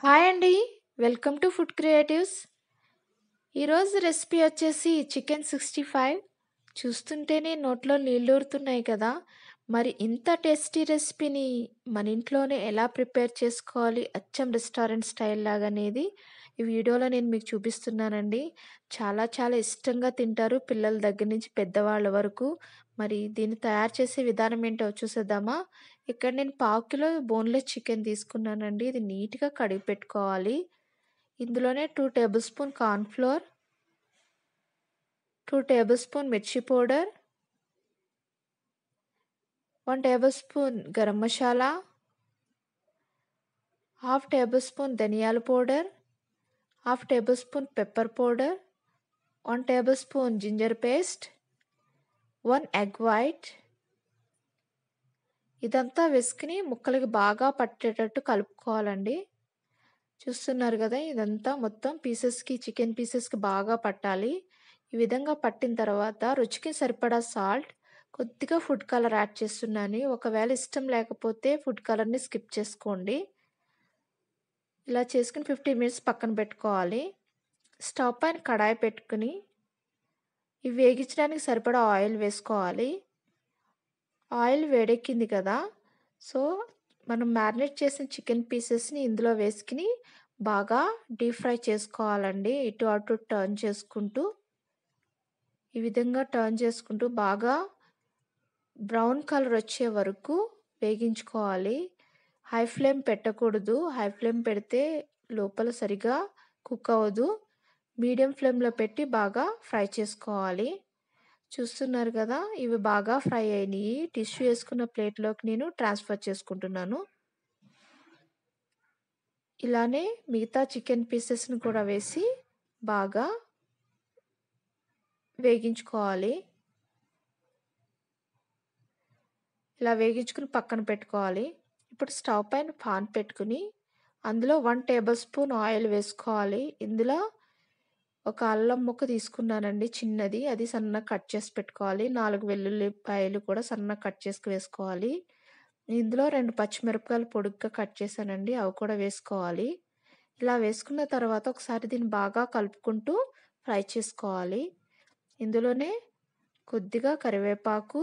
hi అండి welcome to food creatives ఈరోజు recipe వచ్చేసి చికెన్ సిక్స్టీ ఫైవ్ చూస్తుంటేనే నోట్లో నీళ్ళూరుతున్నాయి కదా మరి ఇంత టేస్టీ రెసిపీని మన ఇంట్లోనే ఎలా ప్రిపేర్ చేసుకోవాలి అచ్చం రెస్టారెంట్ స్టైల్ లాగా అనేది ఈ వీడియోలో నేను మీకు చూపిస్తున్నానండి చాలా చాలా ఇష్టంగా తింటారు పిల్లల దగ్గర నుంచి పెద్దవాళ్ళ వరకు మరి దీన్ని తయారు చేసే విధానం ఏంటో చూసేద్దామా ఇక్కడ నేను పావు కిలో బోన్లెస్ చికెన్ తీసుకున్నానండి ఇది నీట్గా కడిగి పెట్టుకోవాలి ఇందులోనే two tablespoon cornflour two tablespoon మిర్చి powder one tablespoon garam masala half tablespoon ధనియాల powder half tablespoon pepper powder one tablespoon ginger paste one egg white ఇదంతా వేసుకుని ముక్కలకి బాగా పట్టేటట్టు కలుపుకోవాలండి చూస్తున్నారు కదా ఇదంతా మొత్తం పీసెస్కి చికెన్ పీసెస్కి బాగా పట్టాలి ఈ విధంగా పట్టిన తర్వాత రుచికి సరిపడా సాల్ట్ కొద్దిగా ఫుడ్ కలర్ యాడ్ చేస్తున్నాను ఒకవేళ ఇష్టం లేకపోతే ఫుడ్ కలర్ని స్కిప్ చేసుకోండి ఇలా చేసుకుని ఫిఫ్టీ మినిట్స్ పక్కన పెట్టుకోవాలి స్టవ్ పైన కడాయి పెట్టుకుని ఇవి వేగించడానికి సరిపడా ఆయిల్ వేసుకోవాలి ఆయిల్ వేడెక్కింది కదా సో మనం మ్యారినేట్ చేసిన చికెన్ పీసెస్ని ఇందులో వేసుకుని బాగా డీప్ ఫ్రై చేసుకోవాలండి ఇటు అటు టర్న్ చేసుకుంటూ ఈ విధంగా టర్న్ చేసుకుంటూ బాగా బ్రౌన్ కలర్ వచ్చే వరకు వేగించుకోవాలి హై ఫ్లేమ్ పెట్టకూడదు హై ఫ్లేమ్ పెడితే లోపల సరిగా కుక్ అవ్వదు మీడియం ఫ్లేమ్లో పెట్టి బాగా ఫ్రై చేసుకోవాలి చూస్తున్నారు కదా ఇవి బాగా ఫ్రై అయినాయి టిష్యూ వేసుకున్న ప్లేట్లోకి నేను ట్రాన్స్ఫర్ చేసుకుంటున్నాను ఇలానే మిగతా చికెన్ పీసెస్ని కూడా వేసి బాగా వేగించుకోవాలి ఇలా వేగించుకుని పక్కన పెట్టుకోవాలి ఇప్పుడు స్టవ్ పైన పాన్ పెట్టుకుని అందులో వన్ టేబుల్ స్పూన్ ఆయిల్ వేసుకోవాలి ఇందులో ఒక అల్లం ముక్క తీసుకున్నానండి చిన్నది అది సన్న కట్ చేసి పెట్టుకోవాలి నాలుగు వెల్లుల్లిపాయలు కూడా సన్న కట్ చేసి వేసుకోవాలి ఇందులో రెండు పచ్చిమిరపకాయలు పొడుగ్గా కట్ చేశానండి అవి కూడా వేసుకోవాలి ఇలా వేసుకున్న తర్వాత ఒకసారి దీన్ని బాగా కలుపుకుంటూ ఫ్రై చేసుకోవాలి ఇందులోనే కొద్దిగా కరివేపాకు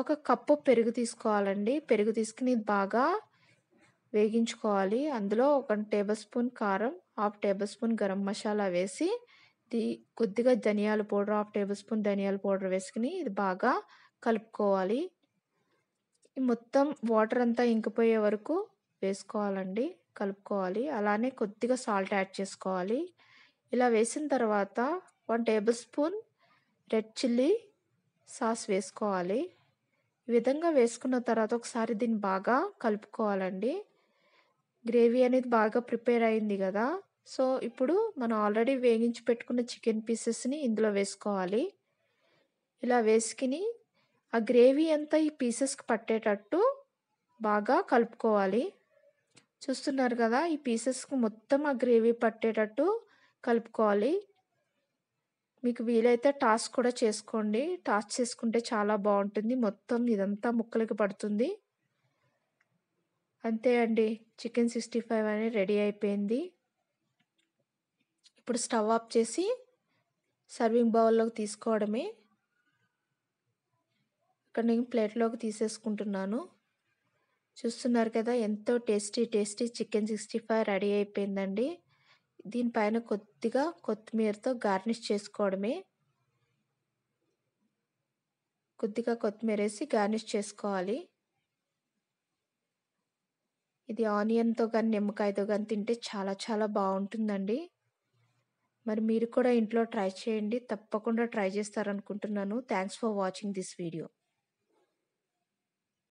ఒక కప్పు పెరుగు తీసుకోవాలండి పెరుగు తీసుకుని బాగా వేగించుకోవాలి అందులో ఒక టేబుల్ స్పూన్ కారం half tablespoon garam masala వేసి కొద్దిగా ధనియాల పౌడర్ హాఫ్ టేబుల్ స్పూన్ ధనియాల పౌడర్ వేసుకుని ఇది బాగా కలుపుకోవాలి మొత్తం వాటర్ అంతా ఇంకిపోయే వరకు వేసుకోవాలండి కలుపుకోవాలి అలానే కొద్దిగా సాల్ట్ యాడ్ చేసుకోవాలి ఇలా వేసిన తర్వాత one tablespoon red chilli sauce వేసుకోవాలి ఈ విధంగా వేసుకున్న తర్వాత ఒకసారి దీన్ని బాగా కలుపుకోవాలండి గ్రేవీ అనేది బాగా ప్రిపేర్ అయింది కదా సో ఇప్పుడు మనం ఆల్రెడీ వేగించి పెట్టుకున్న చికెన్ పీసెస్ని ఇందులో వేసుకోవాలి ఇలా వేసుకుని ఆ గ్రేవీ అంతా ఈ పీసెస్కి పట్టేటట్టు బాగా కలుపుకోవాలి చూస్తున్నారు కదా ఈ పీసెస్కి మొత్తం ఆ గ్రేవీ పట్టేటట్టు కలుపుకోవాలి మీకు వీలైతే టాస్క్ కూడా చేసుకోండి టాస్క్ చేసుకుంటే చాలా బాగుంటుంది మొత్తం ఇదంతా ముక్కలకి పడుతుంది అంతే అండి చికెన్ సిక్స్టీ ఫైవ్ అనేది రెడీ అయిపోయింది ఇప్పుడు స్టవ్ ఆఫ్ చేసి సర్వింగ్ బౌల్లోకి తీసుకోవడమే ఇక్కడ నేను ప్లేట్లోకి తీసేసుకుంటున్నాను చూస్తున్నారు కదా ఎంతో tasty tasty chicken sixty five ready అయిపోయిందండి దీనిపైన కొద్దిగా కొత్తిమీరతో గార్నిష్ చేసుకోవడమే కొద్దిగా కొత్తిమీర వేసి గార్నిష్ చేసుకోవాలి ఇది ఆనియన్తో కానీ నిమ్మకాయతో కానీ తింటే చాలా చాలా బాగుంటుందండి మరి మీరు కూడా ఇంట్లో ట్రై చేయండి తప్పకుండా ట్రై చేస్తారనుకుంటున్నాను thanks for watching this video